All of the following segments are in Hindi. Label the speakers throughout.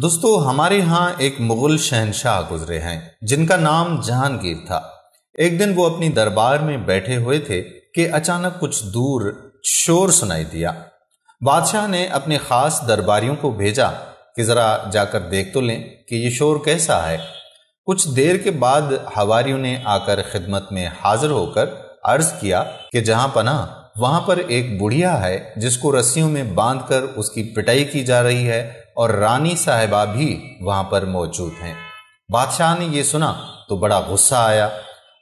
Speaker 1: दोस्तों हमारे यहाँ एक मुगल शहनशाह गुजरे हैं जिनका नाम जहांगीर था एक दिन वो अपनी दरबार में बैठे हुए थे कि अचानक कुछ दूर शोर सुनाई दिया बादशाह ने अपने खास दरबारियों को भेजा कि जरा जाकर देख तो लें कि ये शोर कैसा है कुछ देर के बाद हवारियों ने आकर खिदमत में हाजिर होकर अर्ज किया कि जहां पना वहाँ पर एक बुढ़िया है जिसको रस्सियों में बांधकर उसकी पिटाई की जा रही है और रानी साहिबा भी वहाँ पर मौजूद हैं बादशाह ने ये सुना तो बड़ा गुस्सा आया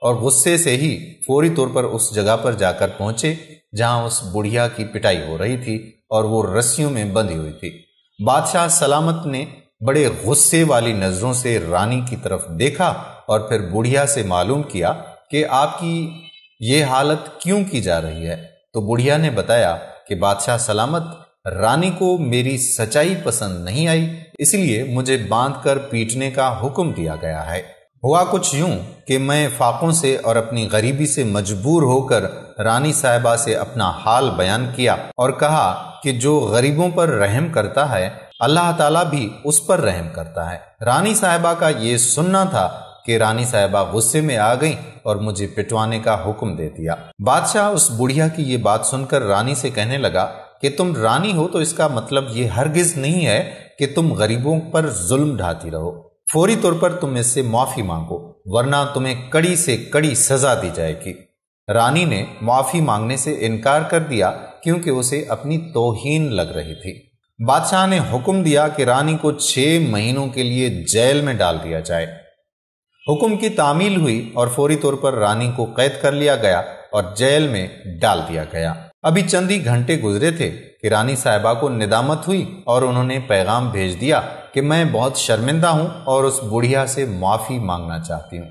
Speaker 1: और गुस्से से ही फौरी तौर पर उस जगह पर जाकर पहुंचे जहां उस बुढ़िया की पिटाई हो रही थी और वो रस्सियों में बंधी हुई थी बादशाह सलामत ने बड़े गुस्से वाली नज़रों से रानी की तरफ देखा और फिर बुढ़िया से मालूम किया कि आपकी ये हालत क्यों की जा रही है तो बुढ़िया ने बताया कि बादशाह सलामत रानी को मेरी सच्चाई पसंद नहीं आई इसलिए मुझे बांध कर पीटने का हुक्म दिया गया है हुआ कुछ यूं कि मैं फाकों से और अपनी गरीबी से मजबूर होकर रानी साहबा से अपना हाल बयान किया और कहा कि जो गरीबों पर रहम करता है अल्लाह ताला भी उस पर रहम करता है रानी साहबा का ये सुनना था कि रानी साहबा गुस्से में आ गईं और मुझे पिटवाने का हुक्म दे दिया बादशाह उस बुढ़िया की ये बात सुनकर रानी से कहने लगा कि तुम रानी हो तो इसका मतलब ये हरगिज नहीं है कि तुम गरीबों पर जुल्म ढाती रहो फौरी तौर पर तुम इससे माफी मांगो वरना तुम्हें कड़ी से कड़ी सजा दी जाएगी रानी ने माफी मांगने से इनकार कर दिया क्योंकि उसे अपनी तोहीन लग रही थी बादशाह ने हुक्म दिया कि रानी को छह महीनों के लिए जेल में डाल दिया जाए हुक्म की तामील हुई और फौरी तौर पर रानी को कैद कर लिया गया और जेल में डाल दिया गया अभी चंद ही घंटे गुजरे थे कि रानी साहिबा को निदामत हुई और उन्होंने पैगाम भेज दिया कि मैं बहुत शर्मिंदा हूं और उस बुढ़िया से माफी मांगना चाहती हूं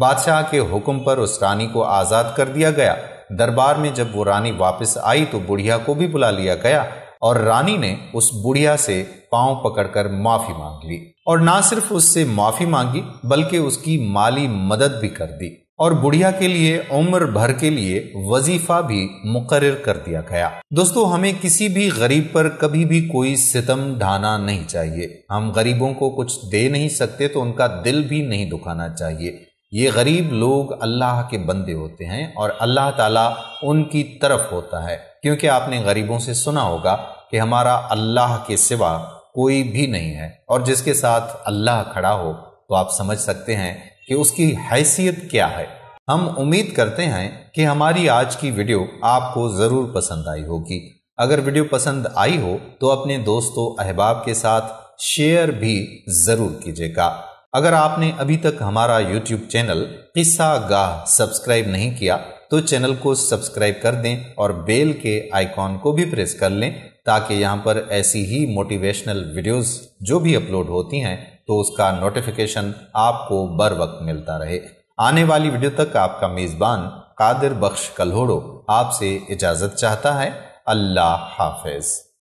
Speaker 1: बादशाह के हुक्म पर उस रानी को आज़ाद कर दिया गया दरबार में जब वो रानी वापस आई तो बुढ़िया को भी बुला लिया गया और रानी ने उस बुढ़िया से पांव पकड़कर माफी मांग ली और ना सिर्फ उससे माफी मांगी बल्कि उसकी माली मदद भी कर दी और बुढ़िया के लिए उम्र भर के लिए वजीफा भी मुकर कर दिया गया दोस्तों हमें किसी भी गरीब पर कभी भी कोई सितम ढाना नहीं चाहिए हम गरीबों को कुछ दे नहीं सकते तो उनका दिल भी नहीं दुखाना चाहिए ये गरीब लोग अल्लाह के बंदे होते हैं और अल्लाह ताला उनकी तरफ होता है क्योंकि आपने गरीबों से सुना होगा कि हमारा अल्लाह के सिवा कोई भी नहीं है और जिसके साथ अल्लाह खड़ा हो तो आप समझ सकते हैं कि उसकी हैसियत क्या है हम उम्मीद करते हैं कि हमारी आज की वीडियो आपको ज़रूर पसंद आई होगी अगर वीडियो पसंद आई हो तो अपने दोस्तों अहबाब के साथ शेयर भी ज़रूर कीजिएगा अगर आपने अभी तक हमारा यूट्यूब चैनल किस्सा गाह सब्सक्राइब नहीं किया तो चैनल को सब्सक्राइब कर दें और बेल के आइकॉन को भी प्रेस कर लें ताकि यहाँ पर ऐसी ही मोटिवेशनल वीडियोस जो भी अपलोड होती हैं तो उसका नोटिफिकेशन आपको बर वक्त मिलता रहे आने वाली वीडियो तक आपका मेज़बान कादिर बख्श कल्होड़ो आपसे इजाज़त चाहता है अल्लाह हाफिज़